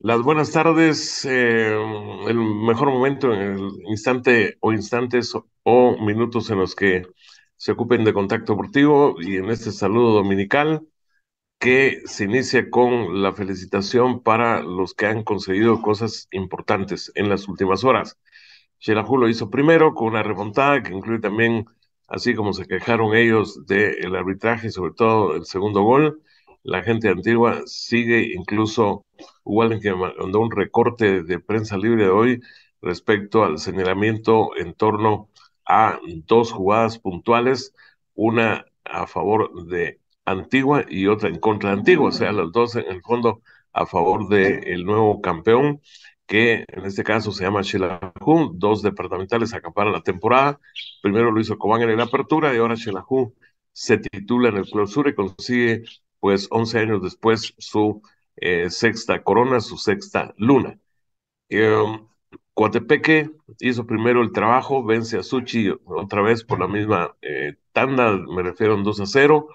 Las buenas tardes, eh, el mejor momento, el instante o instantes o minutos en los que se ocupen de contacto deportivo y en este saludo dominical que se inicia con la felicitación para los que han conseguido cosas importantes en las últimas horas. Xelajú lo hizo primero con una remontada que incluye también, así como se quejaron ellos del el arbitraje, sobre todo el segundo gol, la gente antigua sigue, incluso igual que mandó un recorte de prensa libre de hoy respecto al señalamiento en torno a dos jugadas puntuales, una a favor de Antigua y otra en contra de Antigua, o sea, las dos en el fondo a favor del el nuevo campeón, que en este caso se llama Chilajú, dos departamentales acaparan la temporada, primero lo hizo Cobán en la apertura y ahora Chilajú se titula en el sur y consigue pues 11 años después, su eh, sexta corona, su sexta luna. Eh, Coatepeque hizo primero el trabajo, vence a Suchi otra vez por la misma eh, tanda, me refiero en 2 a 0.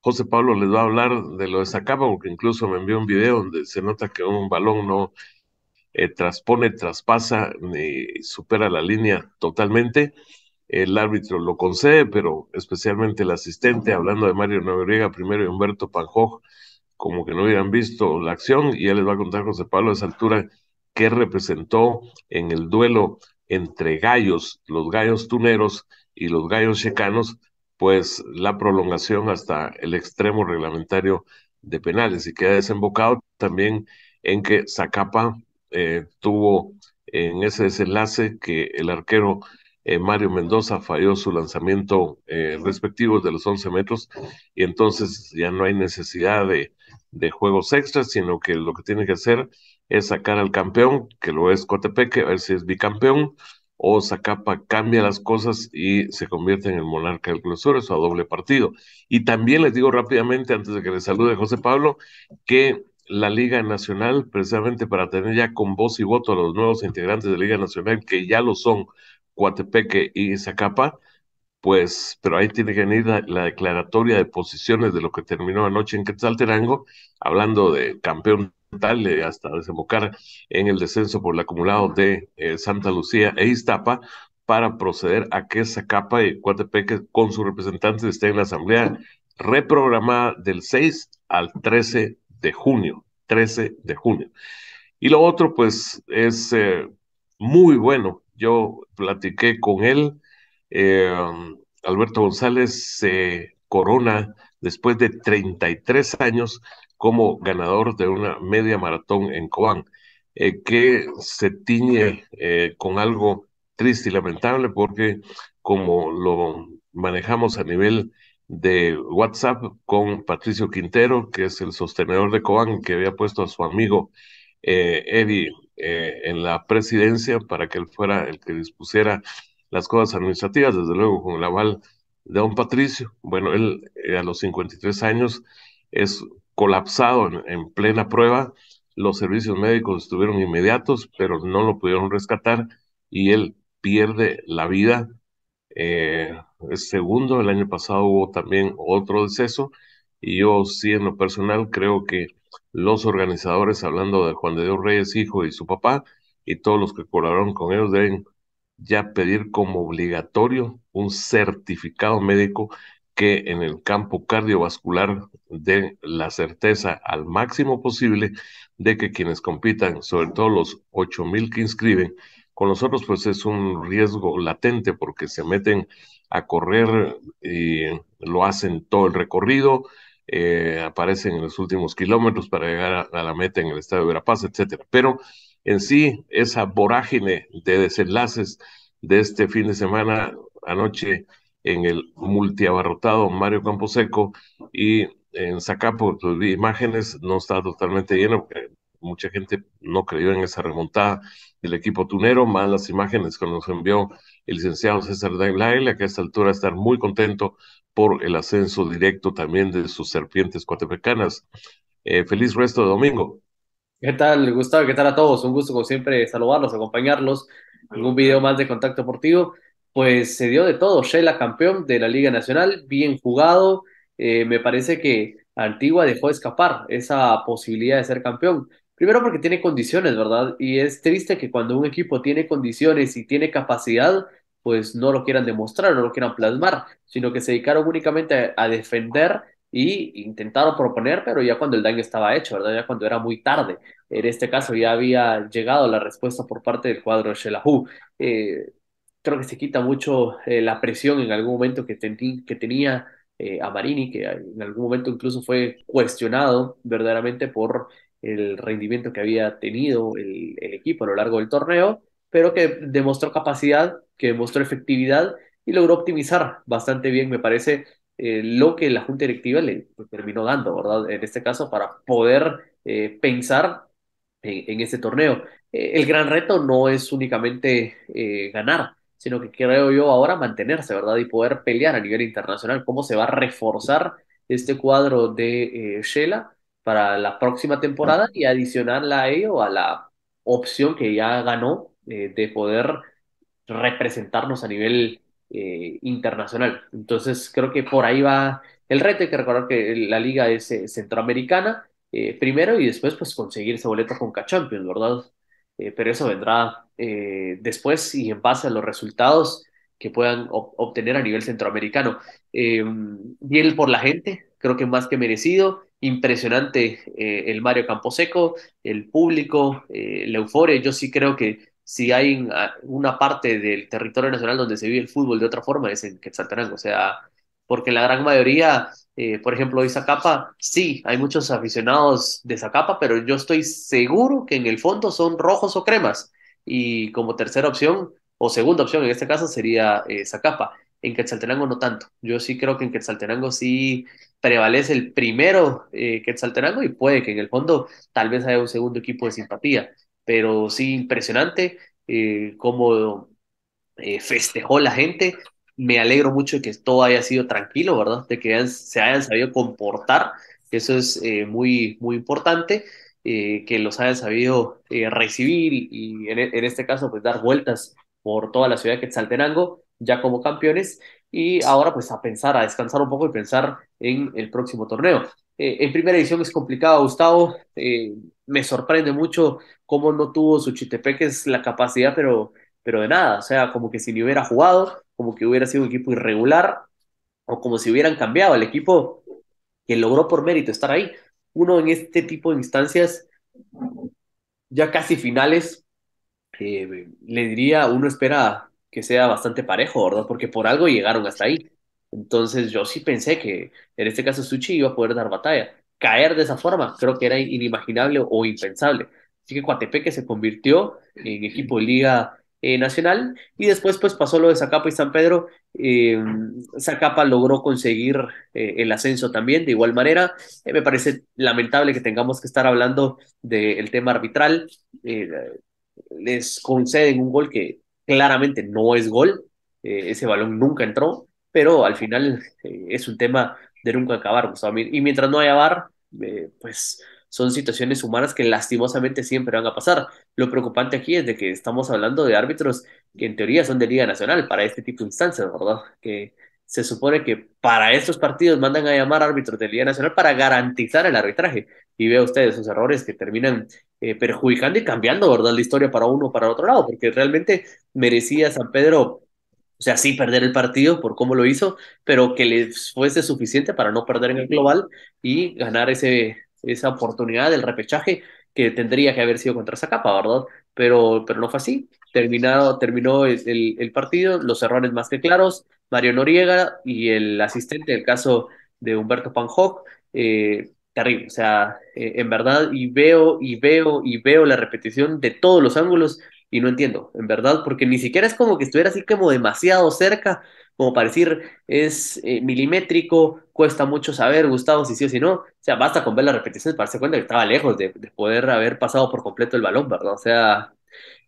José Pablo les va a hablar de lo de Zacapa, porque incluso me envió un video donde se nota que un balón no eh, transpone, traspasa ni supera la línea totalmente el árbitro lo concede, pero especialmente el asistente, hablando de Mario Noriega, primero y Humberto Panjo, como que no hubieran visto la acción, y ya les va a contar José Pablo a esa altura qué representó en el duelo entre gallos, los gallos tuneros y los gallos checanos, pues la prolongación hasta el extremo reglamentario de penales y queda desembocado también en que Zacapa eh, tuvo en ese desenlace que el arquero eh, Mario Mendoza falló su lanzamiento eh, respectivo de los 11 metros y entonces ya no hay necesidad de, de, juegos extras, sino que lo que tiene que hacer es sacar al campeón, que lo es Cotepeque, a ver si es bicampeón, o Zacapa cambia las cosas y se convierte en el monarca del clausura, eso a doble partido. Y también les digo rápidamente, antes de que les salude José Pablo, que la Liga Nacional, precisamente para tener ya con voz y voto a los nuevos integrantes de Liga Nacional, que ya lo son Cuatepeque y Zacapa, pues, pero ahí tiene que venir la, declaratoria de posiciones de lo que terminó anoche en Quetzalterango, hablando de campeón tal, eh, hasta desembocar en el descenso por el acumulado de eh, Santa Lucía e Iztapa, para proceder a que Zacapa y Cuatepeque con sus representantes estén en la asamblea reprogramada del 6 al 13 de junio. 13 de junio. Y lo otro, pues, es eh, muy bueno yo platiqué con él. Eh, Alberto González se corona después de 33 años como ganador de una media maratón en Cobán, eh, que se tiñe eh, con algo triste y lamentable porque como lo manejamos a nivel de WhatsApp con Patricio Quintero, que es el sostenedor de Cobán, que había puesto a su amigo Eddie eh, en la presidencia para que él fuera el que dispusiera las cosas administrativas, desde luego con el aval de don Patricio. Bueno, él eh, a los 53 años es colapsado en, plena prueba. Los servicios médicos estuvieron inmediatos, pero no lo pudieron rescatar y él pierde la vida. Eh, segundo, el año pasado hubo también otro deceso y yo sí en lo personal creo que los organizadores, hablando de Juan de Dios Reyes, hijo y su papá, y todos los que colaboraron con ellos deben ya pedir como obligatorio un certificado médico que en el campo cardiovascular dé la certeza al máximo posible de que quienes compitan, sobre todo los 8.000 que inscriben, con nosotros pues es un riesgo latente porque se meten a correr y lo hacen todo el recorrido, eh, aparecen en los últimos kilómetros para llegar a, la meta en el estado de Verapaz, etcétera. Pero en sí, esa vorágine de desenlaces de este fin de semana, anoche en el multiabarrotado Mario Camposeco y en Zacapo, pues, imágenes, no está totalmente lleno, porque mucha gente no creyó en esa remontada del equipo tunero, más las imágenes que nos envió el licenciado César a que a esta altura está muy contento por el ascenso directo también de sus serpientes cuatepecanas. Eh, feliz resto de domingo. ¿Qué tal, Gustavo? ¿Qué tal a todos? Un gusto, como siempre, saludarlos, acompañarlos. Algún video más de Contacto Deportivo. Pues se dio de todo. Sheila, campeón de la Liga Nacional, bien jugado. Eh, me parece que Antigua dejó escapar esa posibilidad de ser campeón. Primero porque tiene condiciones, ¿verdad? Y es triste que cuando un equipo tiene condiciones y tiene capacidad, pues no lo quieran demostrar, no lo quieran plasmar, sino que se dedicaron únicamente a, defender y intentaron proponer, pero ya cuando el daño estaba hecho, ¿verdad? Ya cuando era muy tarde. En este caso ya había llegado la respuesta por parte del cuadro de eh, creo que se quita mucho eh, la presión en algún momento que, tenía eh, a Marini, que en algún momento incluso fue cuestionado verdaderamente por el rendimiento que había tenido el equipo a lo largo del torneo, pero que demostró capacidad que mostró efectividad y logró optimizar bastante bien, me parece, eh, lo que la Junta Directiva le pues, terminó dando, ¿verdad? En este caso, para poder eh, pensar en, este torneo. Eh, el gran reto no es únicamente ganar, sino que creo yo ahora mantenerse, ¿verdad? Y poder pelear a nivel internacional. ¿Cómo se va a reforzar este cuadro de Shela para la próxima temporada y adicionarla a ello a la opción que ya ganó de poder representarnos a nivel eh, internacional. Entonces creo que por ahí va el reto. Hay que recordar que la liga es eh, centroamericana eh, primero y después pues conseguir ese boleto con K-Champions, ¿verdad? pero eso vendrá después y en base a los resultados que puedan obtener a nivel centroamericano. Em, bien por la gente, creo que más que merecido. Impresionante el Mario Camposeco, el público, la euforia. Yo sí creo que si hay ah, una parte del territorio nacional donde se vive el fútbol de otra forma es en Quetzaltenango, o sea, porque la gran mayoría, eh, por ejemplo, hoy Zacapa, sí, hay muchos aficionados de Zacapa, pero yo estoy seguro que en el fondo son rojos o cremas, y como tercera opción, o segunda opción en este caso, sería eh, Zacapa. En Quetzaltenango no tanto. Yo sí creo que en Quetzaltenango sí prevalece el primero eh, Quetzaltenango y puede que en el fondo tal vez haya un segundo equipo de simpatía pero sí impresionante eh, cómo eh, festejó la gente. Me alegro mucho de que todo haya sido tranquilo, ¿verdad? De que se hayan sabido comportar, eso es eh, muy, muy importante, que los hayan sabido recibir y e, en, este caso pues dar vueltas por toda la ciudad de Quetzaltenango ya como campeones y ahora pues a pensar, a descansar un poco y pensar en el próximo torneo. en primera edición es complicado, Gustavo me sorprende mucho cómo no tuvo su es la capacidad, pero, pero de nada. O sea, como que si ni hubiera jugado, como que hubiera sido un equipo irregular, o como si hubieran cambiado el equipo que logró por mérito estar ahí. Uno en este tipo de instancias, ya casi finales, le diría, uno espera que sea bastante parejo, ¿verdad? Porque por algo llegaron hasta ahí. Entonces yo sí pensé que en este caso Suchi iba a poder dar batalla caer de esa forma, creo que era inimaginable o impensable. Así que Coatepeque se convirtió en equipo de liga eh, nacional y después pues pasó lo de Zacapa y San Pedro. Em, Zacapa logró conseguir eh, el ascenso también de igual manera. Eh, me parece lamentable que tengamos que estar hablando del tema arbitral. les conceden un gol que claramente no es gol. ese balón nunca entró, pero al final es un tema de nunca acabar, Gustavo. Y mientras no haya bar, eh, pues son situaciones humanas que lastimosamente siempre van a pasar. Lo preocupante aquí es de que estamos hablando de árbitros que en teoría son de Liga Nacional para este tipo de instancias, ¿verdad? Que se supone que para estos partidos mandan a llamar árbitros de Liga Nacional para garantizar el arbitraje. Y vea ustedes esos errores que terminan eh, perjudicando y cambiando, ¿verdad? La historia para uno o para otro lado, porque realmente merecía San Pedro o sea, sí perder el partido por cómo lo hizo, pero que les fuese suficiente para no perder en el global y ganar ese, esa oportunidad del repechaje que tendría que haber sido contra Zacapa, ¿verdad? Pero, pero no fue así. Terminado, terminó el, el partido, los errores más que claros, Mario Noriega y el asistente, el caso de Humberto Panjoc, eh, terrible. O sea, eh, en verdad, y veo, y veo, y veo la repetición de todos los ángulos y no entiendo, en verdad, porque ni siquiera es como que estuviera así como demasiado cerca, como para decir es eh, milimétrico, cuesta mucho saber, Gustavo, si sí o si no. O sea, basta con ver las repeticiones para darse cuenta que estaba lejos de, poder haber pasado por completo el balón, ¿verdad? O sea,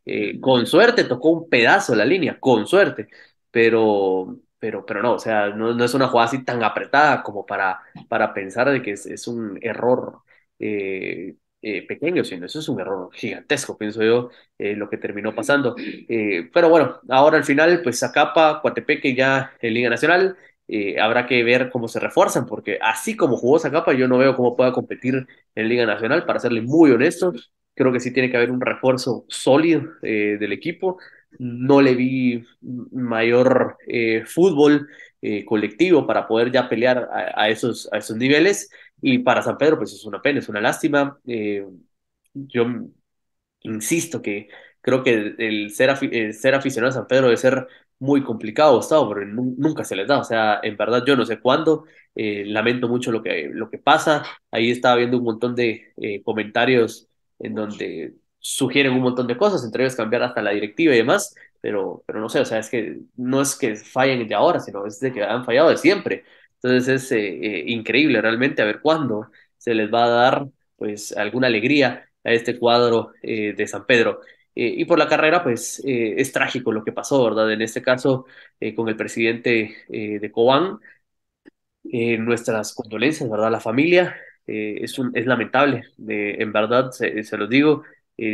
eh, con suerte tocó un pedazo la línea, con suerte, pero, pero, pero no, o sea, no, es una jugada así tan apretada como para, para pensar de que es, un error. Eh, eh, pequeño, sino eso es un error gigantesco, pienso yo, eh, lo que terminó pasando. Eh, pero bueno, ahora al final, pues Zacapa, Cuatepeque ya en Liga Nacional, habrá que ver cómo se refuerzan, porque así como jugó Zacapa, yo no veo cómo pueda competir en Liga Nacional, para serle muy honesto, creo que sí tiene que haber un refuerzo sólido del equipo, no le vi mayor fútbol eh, colectivo para poder ya pelear a, esos, a esos niveles. Y para San Pedro, pues es una pena, es una lástima. Eh, yo insisto que creo que el, ser, ser aficionado a San Pedro debe ser muy complicado, Gustavo, porque nunca se les da. O sea, en verdad yo no sé cuándo. Eh, lamento mucho lo que, lo que pasa. Ahí estaba viendo un montón de comentarios en donde sugieren un montón de cosas, entre ellos cambiar hasta la directiva y demás pero, pero no sé, o sea, es que no es que fallen de ahora, sino es de que han fallado de siempre. Entonces es eh, eh, increíble realmente a ver cuándo se les va a dar pues alguna alegría a este cuadro eh, de San Pedro. y por la carrera, pues es trágico lo que pasó, ¿verdad? En este caso, con el presidente de Cobán, nuestras condolencias, ¿verdad? A la familia, es, un, es lamentable, en verdad, se, se los digo,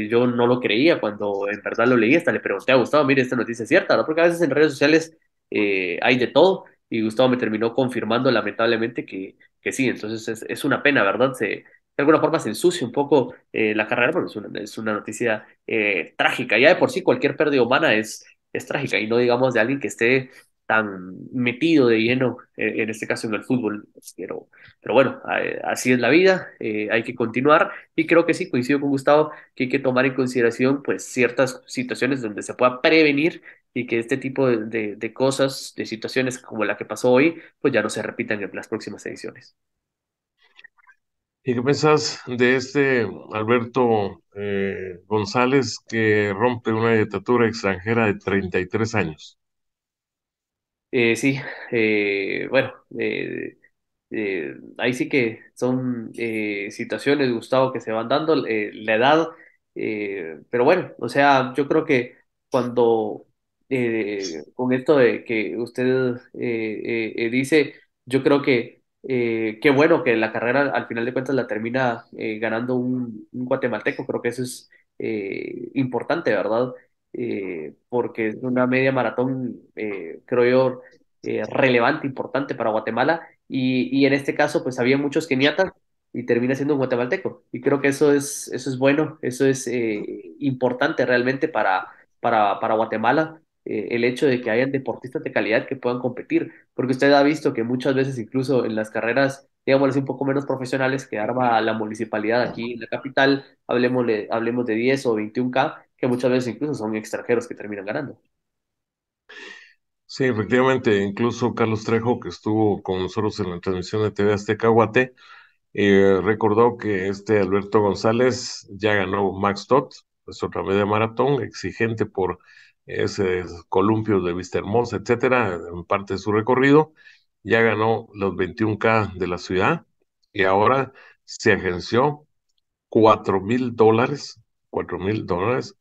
yo no lo creía cuando en verdad lo leí, hasta le pregunté a Gustavo, mire, esta noticia es cierta, ¿no? Porque a veces en redes sociales eh, hay de todo y Gustavo me terminó confirmando lamentablemente que, que sí, entonces es, es una pena, ¿verdad? Se, de alguna forma se ensucia un poco eh, la carrera, bueno, es una, es una noticia eh, trágica, ya de por sí cualquier pérdida humana es, es trágica y no digamos de alguien que esté tan metido de lleno, eh, en este caso en el fútbol. Pero, pero bueno, así es la vida, eh, hay que continuar y creo que sí, coincido con Gustavo, que hay que tomar en consideración pues ciertas situaciones donde se pueda prevenir y que este tipo de, de, cosas, de situaciones como la que pasó hoy, pues ya no se repitan en las próximas ediciones. ¿Y qué piensas de este Alberto eh, González que rompe una dictadura extranjera de 33 años? Eh, sí, eh, bueno, eh, ahí sí que son situaciones, Gustavo, que se van dando, la edad, pero bueno, o sea, yo creo que cuando con esto de que usted dice, yo creo que qué bueno que la carrera al final de cuentas la termina ganando un, guatemalteco, creo que eso es importante, ¿verdad? Eh, porque es una media maratón, eh, creo yo, eh, relevante, importante para Guatemala. Y, y, en este caso, pues había muchos keniatas y termina siendo un guatemalteco. Y creo que eso es, eso es bueno, eso es importante realmente para, para, para Guatemala, el hecho de que hayan deportistas de calidad que puedan competir, porque usted ha visto que muchas veces incluso en las carreras, digamos un poco menos profesionales que arma la municipalidad aquí en la capital, hablemos hablemos de 10 o 21K, que muchas veces incluso son extranjeros que terminan ganando. Sí, efectivamente, incluso Carlos Trejo, que estuvo con nosotros en la transmisión de TV Azteca Guate, eh, recordó que este Alberto González ya ganó Max Todd, es pues otra media maratón, exigente por ese columpios de Vista Hermosa, etcétera, en parte de su recorrido, ya ganó los 21K de la ciudad y ahora se agenció 4 mil dólares, 4 mil dólares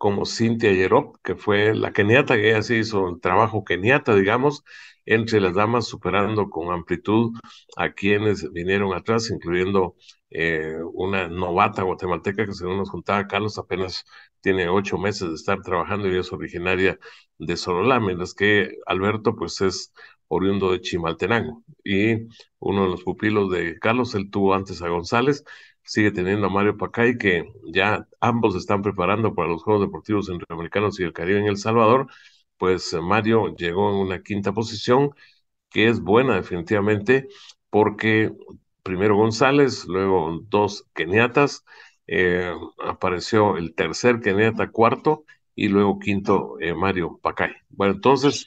como Cynthia Yerop, que fue la keniata, que ella se hizo el trabajo keniata, digamos, entre las damas, superando con amplitud a quienes vinieron atrás, incluyendo eh, una novata guatemalteca que según nos contaba Carlos apenas tiene ocho meses de estar trabajando y es originaria de Sololá, mientras que Alberto pues es oriundo de Chimaltenango. Y uno de los pupilos de Carlos, él tuvo antes a González, sigue teniendo a Mario Pacay, que ya ambos están preparando para los Juegos Deportivos Centroamericanos y el Caribe en El Salvador. Pues eh, Mario llegó en una quinta posición, que es buena definitivamente, porque primero González, luego dos keniatas, eh, apareció el tercer keniata cuarto y luego quinto eh, Mario Pacay. Bueno, entonces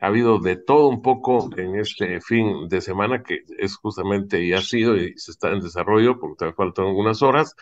ha habido de todo un poco en este fin de semana, que es justamente y ha sido y se está en desarrollo, porque todavía faltan algunas horas,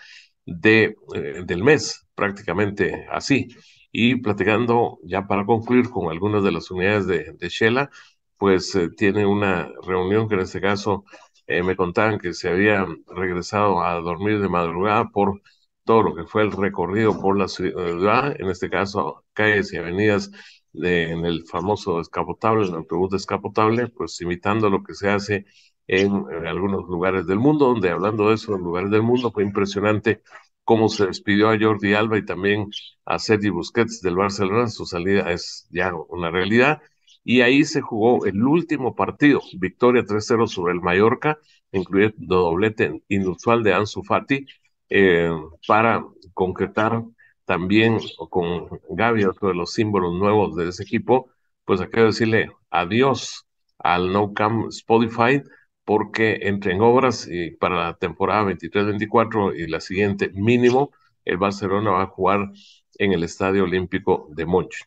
de, eh, del mes, prácticamente así. Y platicando ya para concluir con algunas de las unidades de, de Shela, pues eh, tiene una reunión que en este caso eh, me contaban que se había regresado a dormir de madrugada por todo lo que fue el recorrido por la ciudad, en este caso calles y avenidas en el famoso descapotable, en el autobús descapotable, pues imitando lo que se hace en, eh, algunos lugares del mundo, donde hablando de eso, lugares del mundo, fue impresionante cómo se despidió a Jordi Alba y también a Sergi Busquets del Barcelona, su salida es ya una realidad, y ahí se jugó el último partido, victoria 3-0 sobre el Mallorca, incluyendo doblete inusual de Ansu Fati, eh, para concretar también con Gaby, otro de los símbolos nuevos de ese equipo, pues quiero decirle adiós al No Spotify porque entre en obras y para la temporada 23-24 y la siguiente mínimo, el Barcelona va a jugar en el Estadio Olímpico de Múnich.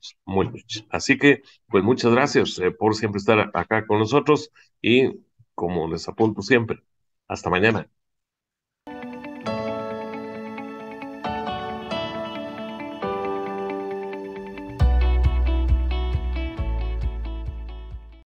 Así que, pues muchas gracias eh, por siempre estar acá con nosotros y como les apunto siempre, hasta mañana.